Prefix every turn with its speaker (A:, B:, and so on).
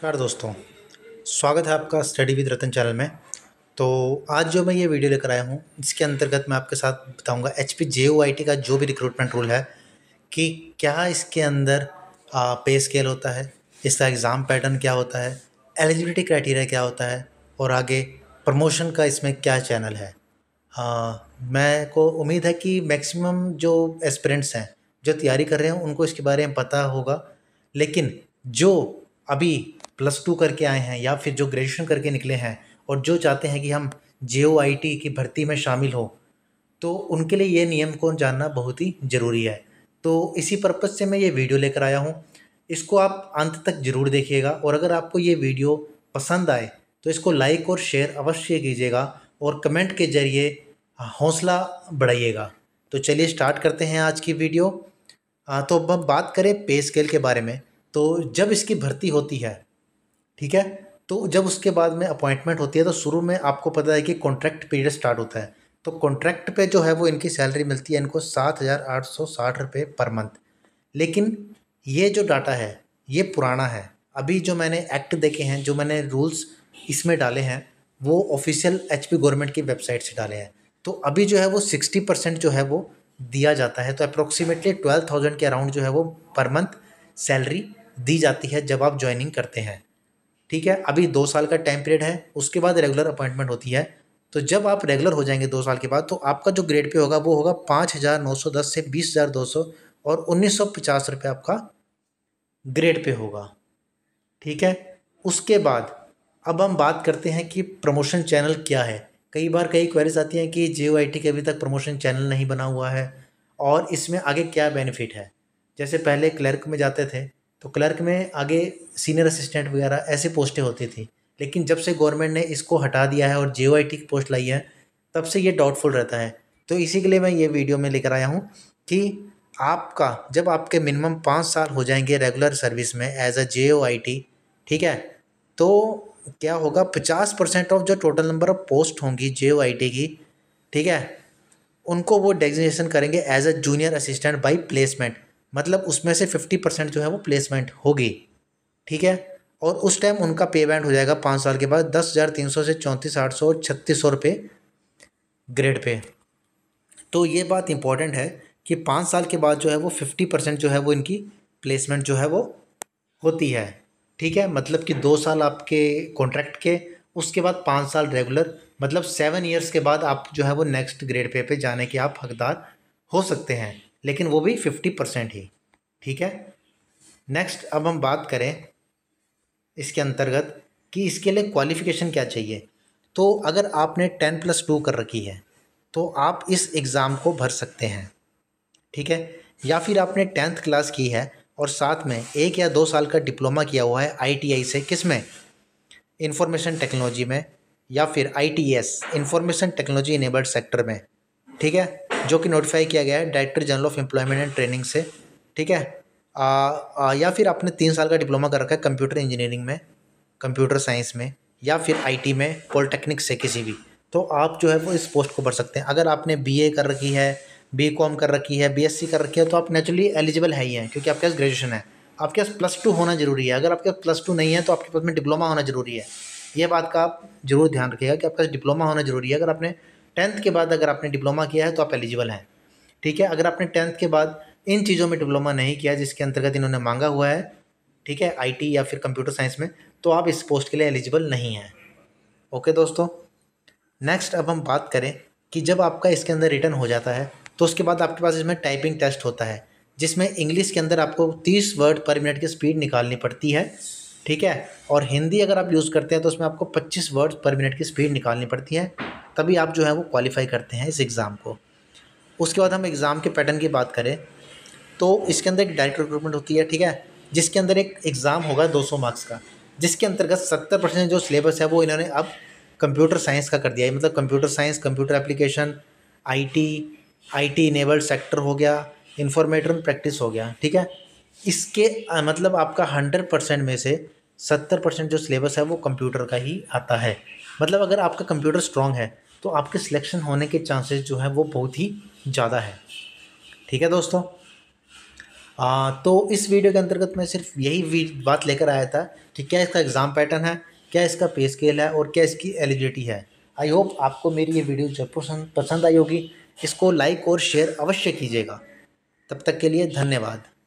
A: नमस्कार दोस्तों स्वागत है आपका स्टडी विद रतन चैनल में तो आज जो मैं ये वीडियो लेकर आया हूँ इसके अंतर्गत मैं आपके साथ बताऊँगा H P J O I T का जो भी रिक्रूटमेंट रूल है कि क्या इसके अंदर आ, पे स्केल होता है इसका एग्ज़ाम पैटर्न क्या होता है एलिजिबिलिटी क्राइटेरिया क्या होता है और आगे प्रमोशन का इसमें क्या चैनल है आ, मैं को उम्मीद है कि मैक्सिमम जो एस्परेंट्स हैं जो तैयारी कर रहे हैं उनको इसके बारे में पता होगा लेकिन जो अभी प्लस टू करके आए हैं या फिर जो ग्रेजुएशन करके निकले हैं और जो चाहते हैं कि हम जे की भर्ती में शामिल हो तो उनके लिए ये नियम को जानना बहुत ही ज़रूरी है तो इसी पर्पज़ से मैं ये वीडियो लेकर आया हूँ इसको आप अंत तक ज़रूर देखिएगा और अगर आपको ये वीडियो पसंद आए तो इसको लाइक और शेयर अवश्य कीजिएगा और कमेंट के ज़रिए हौसला बढ़ाइएगा तो चलिए स्टार्ट करते हैं आज की वीडियो तो अब हम बात करें पे स्केल के बारे में तो जब इसकी भर्ती होती है ठीक है तो जब उसके बाद में अपॉइंटमेंट होती है तो शुरू में आपको पता है कि कॉन्ट्रैक्ट पीरियड स्टार्ट होता है तो कॉन्ट्रैक्ट पे जो है वो इनकी सैलरी मिलती है इनको सात हज़ार आठ सौ साठ रुपये पर मंथ लेकिन ये जो डाटा है ये पुराना है अभी जो मैंने एक्ट देखे हैं जो मैंने रूल्स इसमें डाले हैं वो ऑफिशियल एच पी गवर्नमेंट की वेबसाइट से डाले हैं तो अभी जो है वो सिक्सटी परसेंट जो है वो दिया जाता है तो अप्रोक्सीमेटली ट्वेल्व थाउजेंड के अराउंड जो है वो पर मंथ सैलरी दी जाती है जब आप ज्वाइनिंग करते हैं ठीक है अभी दो साल का टाइम पीरियड है उसके बाद रेगुलर अपॉइंटमेंट होती है तो जब आप रेगुलर हो जाएंगे दो साल के बाद तो आपका जो ग्रेड पे होगा वो होगा पाँच हज़ार नौ सौ दस से बीस हज़ार दो सौ और उन्नीस सौ पचास रुपये आपका ग्रेड पे होगा ठीक है उसके बाद अब हम बात करते हैं कि प्रमोशन चैनल क्या है कई बार कई क्वेरीज आती हैं कि जे टी के अभी तक प्रमोशन चैनल नहीं बना हुआ है और इसमें आगे क्या बेनिफिट है जैसे पहले क्लर्क में जाते थे तो क्लर्क में आगे सीनियर असिस्टेंट वगैरह ऐसे पोस्टें होती थी लेकिन जब से गवर्नमेंट ने इसको हटा दिया है और जे की पोस्ट लाई है तब से ये डाउटफुल रहता है तो इसी के लिए मैं ये वीडियो में लेकर आया हूँ कि आपका जब आपके मिनिमम पाँच साल हो जाएंगे रेगुलर सर्विस में एज अ जे ठीक है तो क्या होगा पचास परसेंट ऑफ जो टोटल नंबर ऑफ पोस्ट होंगी जे की ठीक है उनको वो डेजिग्नेशन करेंगे as a junior assistant by placement मतलब उसमें से फिफ्टी परसेंट जो है वो प्लेसमेंट होगी ठीक है और उस टाइम उनका पे बैंड हो जाएगा पाँच साल के बाद दस हज़ार तीन सौ से चौंतीस आठ सौ छत्तीस सौ रुपये ग्रेड पे तो ये बात इम्पॉर्टेंट है कि पाँच साल के बाद जो है वो फिफ्टी परसेंट जो है वो इनकी प्लेसमेंट जो है वो होती है ठीक है मतलब कि दो साल आपके कॉन्ट्रैक्ट के उसके बाद पाँच साल रेगुलर मतलब सेवन ईयर्स के बाद आप जो है वो नेक्स्ट ग्रेड पे पे जाने के आप हकदार हो सकते हैं लेकिन वो भी फिफ्टी परसेंट ही ठीक है नेक्स्ट अब हम बात करें इसके अंतर्गत कि इसके लिए क्वालिफ़िकेशन क्या चाहिए तो अगर आपने टेन प्लस टू कर रखी है तो आप इस एग्ज़ाम को भर सकते हैं ठीक है या फिर आपने टेंथ क्लास की है और साथ में एक या दो साल का डिप्लोमा किया हुआ है आईटीआई से किस में इंफॉर्मेशन टेक्नोलॉजी में या फिर ITS information technology enabled sector में ठीक है जो कि नोटिफाई किया गया है director general of employment and training से ठीक है आ, आ, या फिर आपने तीन साल का डिप्लोमा कर रखा है कंप्यूटर इंजीनियरिंग में कंप्यूटर साइंस में या फिर आईटी में पॉलिटेक्निक से किसी भी तो आप जो है वो इस पोस्ट को भर सकते हैं अगर आपने बीए कर रखी है बी कॉम कर रखी है बीएससी कर रखी है तो आप नेचुरली एलिजिबल है ही हैं क्योंकि आपके पास ग्रेजुएशन है आपके पास प्लस टू होना जरूरी है अगर आपके पास प्लस टू नहीं है तो आपके पास में डिप्लोमा होना जरूरी है ये बात का आप जरूर ध्यान रखिएगा कि आपके पास डिप्लोमा होना जरूरी है अगर आपने टेंथ के बाद अगर आपने डिप्लोमा किया है तो आप एलिजिबल हैं ठीक है अगर आपने टेंथ के बाद इन चीज़ों में डिप्लोमा नहीं किया जिसके अंतर्गत इन्होंने मांगा हुआ है ठीक है आईटी या फिर कंप्यूटर साइंस में तो आप इस पोस्ट के लिए एलिजिबल नहीं हैं ओके दोस्तों नेक्स्ट अब हम बात करें कि जब आपका इसके अंदर रिटर्न हो जाता है तो उसके बाद आपके पास इसमें टाइपिंग टेस्ट होता है जिसमें इंग्लिश के अंदर आपको तीस वर्ड पर मिनट की स्पीड निकालनी पड़ती है ठीक है और हिंदी अगर आप यूज़ करते हैं तो उसमें आपको पच्चीस वर्ड पर मिनट की स्पीड निकालनी पड़ती है तभी आप जो है वो क्वालिफ़ाई करते हैं इस एग्ज़ाम को उसके बाद हम एग्ज़ाम के पैटर्न की बात करें तो इसके अंदर एक डायरेक्ट रिक्रूटमेंट होती है ठीक है जिसके अंदर एक एग्ज़ाम होगा 200 मार्क्स का जिसके अंतर्गत 70 परसेंट जो सिलेबस है वो इन्होंने अब कंप्यूटर साइंस का कर दिया है मतलब computer science computer application IT IT enabled sector हो गया इंफॉर्मेटर प्रैक्टिस हो गया ठीक है इसके मतलब आपका हंड्रेड परसेंट में से सत्तर परसेंट जो सिलेबस है वो कंप्यूटर का ही आता है मतलब अगर आपका कंप्यूटर स्ट्रॉन्ग है तो आपके सिलेक्शन होने के चांसेस जो है वो बहुत ही ज़्यादा है ठीक है दोस्तों आ, तो इस वीडियो के अंतर्गत मैं सिर्फ यही बात लेकर आया था कि क्या इसका एग्ज़ाम पैटर्न है क्या इसका पे स्केल है और क्या इसकी एलिजिबिलिटी है आई होप आपको मेरी ये वीडियो जब पसंद पसंद आई होगी इसको लाइक और शेयर अवश्य कीजिएगा तब तक के लिए धन्यवाद